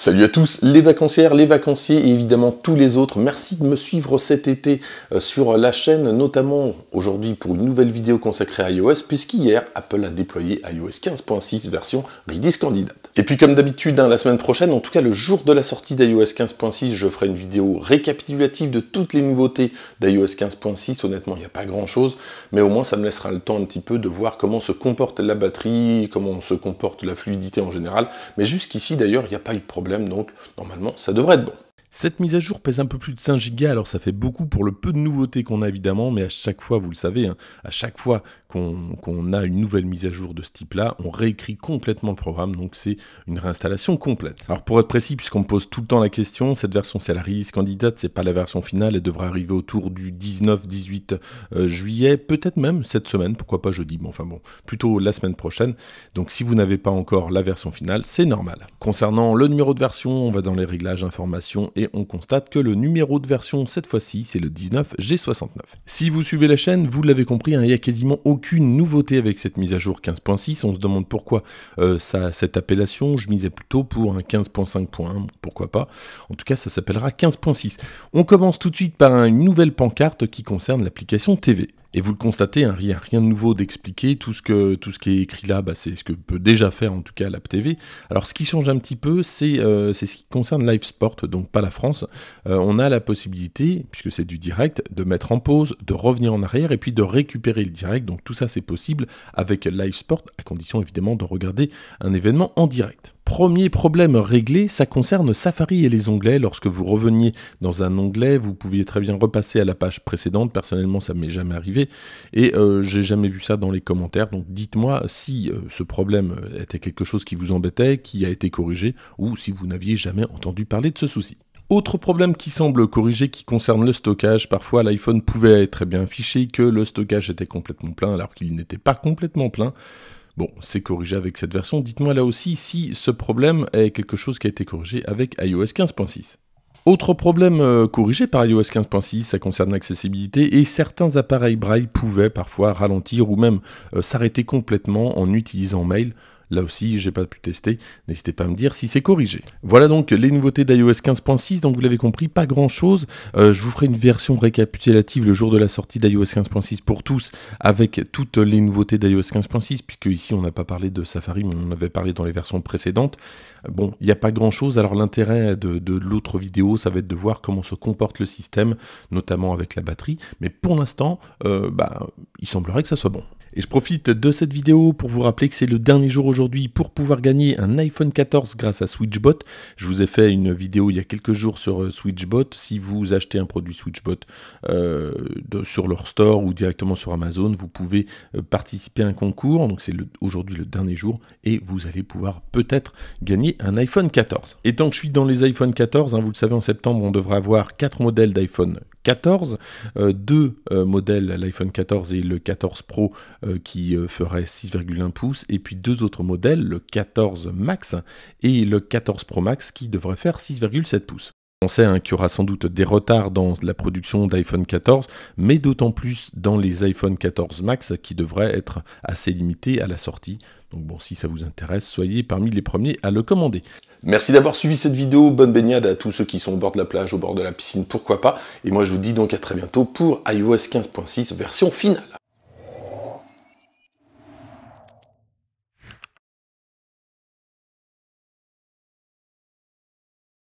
Salut à tous, les vacancières, les vacanciers et évidemment tous les autres. Merci de me suivre cet été euh, sur la chaîne, notamment aujourd'hui pour une nouvelle vidéo consacrée à iOS, puisqu'hier, Apple a déployé iOS 15.6 version Redis Candidate. Et puis comme d'habitude, hein, la semaine prochaine, en tout cas le jour de la sortie d'iOS 15.6, je ferai une vidéo récapitulative de toutes les nouveautés d'iOS 15.6. Honnêtement, il n'y a pas grand-chose, mais au moins ça me laissera le temps un petit peu de voir comment se comporte la batterie, comment se comporte la fluidité en général. Mais jusqu'ici, d'ailleurs, il n'y a pas eu de problème donc normalement ça devrait être bon. Cette mise à jour pèse un peu plus de 5 go alors ça fait beaucoup pour le peu de nouveautés qu'on a évidemment, mais à chaque fois, vous le savez, hein, à chaque fois qu'on a une nouvelle mise à jour de ce type-là, on réécrit complètement le programme, donc c'est une réinstallation complète. Alors pour être précis, puisqu'on me pose tout le temps la question, cette version c'est la release candidate, c'est pas la version finale, elle devrait arriver autour du 19-18 euh, juillet, peut-être même cette semaine, pourquoi pas jeudi, mais enfin bon, plutôt la semaine prochaine. Donc si vous n'avez pas encore la version finale, c'est normal. Concernant le numéro de version, on va dans les réglages, informations et on constate que le numéro de version cette fois-ci c'est le 19G69. Si vous suivez la chaîne, vous l'avez compris, hein, il n'y a quasiment aucune nouveauté avec cette mise à jour 15.6, on se demande pourquoi euh, cette appellation, je misais plutôt pour un 15.5.1, pourquoi pas, en tout cas ça s'appellera 15.6. On commence tout de suite par une nouvelle pancarte qui concerne l'application TV. Et vous le constatez, hein, rien, rien de nouveau d'expliquer. Tout ce que tout ce qui est écrit là, bah, c'est ce que peut déjà faire en tout cas l'App TV. Alors ce qui change un petit peu, euh, c'est ce qui concerne Live Sport, donc pas la France. Euh, on a la possibilité, puisque c'est du direct, de mettre en pause, de revenir en arrière et puis de récupérer le direct. Donc tout ça c'est possible avec Live Sport, à condition évidemment de regarder un événement en direct. Premier problème réglé, ça concerne Safari et les onglets. Lorsque vous reveniez dans un onglet, vous pouviez très bien repasser à la page précédente. Personnellement, ça m'est jamais arrivé et euh, j'ai jamais vu ça dans les commentaires. Donc dites-moi si euh, ce problème était quelque chose qui vous embêtait, qui a été corrigé ou si vous n'aviez jamais entendu parler de ce souci. Autre problème qui semble corrigé qui concerne le stockage, parfois l'iPhone pouvait très bien afficher que le stockage était complètement plein alors qu'il n'était pas complètement plein. Bon, c'est corrigé avec cette version. Dites-moi là aussi si ce problème est quelque chose qui a été corrigé avec iOS 15.6. Autre problème euh, corrigé par iOS 15.6, ça concerne l'accessibilité et certains appareils braille pouvaient parfois ralentir ou même euh, s'arrêter complètement en utilisant mail Là aussi, je n'ai pas pu tester. N'hésitez pas à me dire si c'est corrigé. Voilà donc les nouveautés d'iOS 15.6. Donc vous l'avez compris, pas grand chose. Euh, je vous ferai une version récapitulative le jour de la sortie d'iOS 15.6 pour tous avec toutes les nouveautés d'iOS 15.6 puisque ici on n'a pas parlé de Safari mais on avait parlé dans les versions précédentes. Bon, il n'y a pas grand chose. Alors l'intérêt de, l'autre vidéo, ça va être de voir comment se comporte le système, notamment avec la batterie. Mais pour l'instant, euh, bah, il semblerait que ça soit bon. Et je profite de cette vidéo pour vous rappeler que c'est le dernier jour aujourd'hui pour pouvoir gagner un iPhone 14 grâce à Switchbot. Je vous ai fait une vidéo il y a quelques jours sur euh, Switchbot. Si vous achetez un produit Switchbot euh, sur leur store ou directement sur Amazon, vous pouvez euh, participer à un concours. Donc c'est aujourd'hui le dernier jour et vous allez pouvoir peut-être gagner un iPhone 14. Et tant que je suis dans les iPhone 14, hein, vous le savez, en septembre, on devrait avoir 4 modèles d'iPhone 14, euh, deux euh, modèles, l'iPhone 14 et le 14 Pro euh, qui ferait 6,1 pouces, et puis deux autres modèles, le 14 Max et le 14 Pro Max qui devrait faire 6,7 pouces. On sait hein, qu'il y aura sans doute des retards dans la production d'iPhone 14, mais d'autant plus dans les iPhone 14 Max qui devraient être assez limités à la sortie. Donc bon, si ça vous intéresse, soyez parmi les premiers à le commander. Merci d'avoir suivi cette vidéo, bonne baignade à tous ceux qui sont au bord de la plage, au bord de la piscine, pourquoi pas. Et moi je vous dis donc à très bientôt pour iOS 15.6 version finale.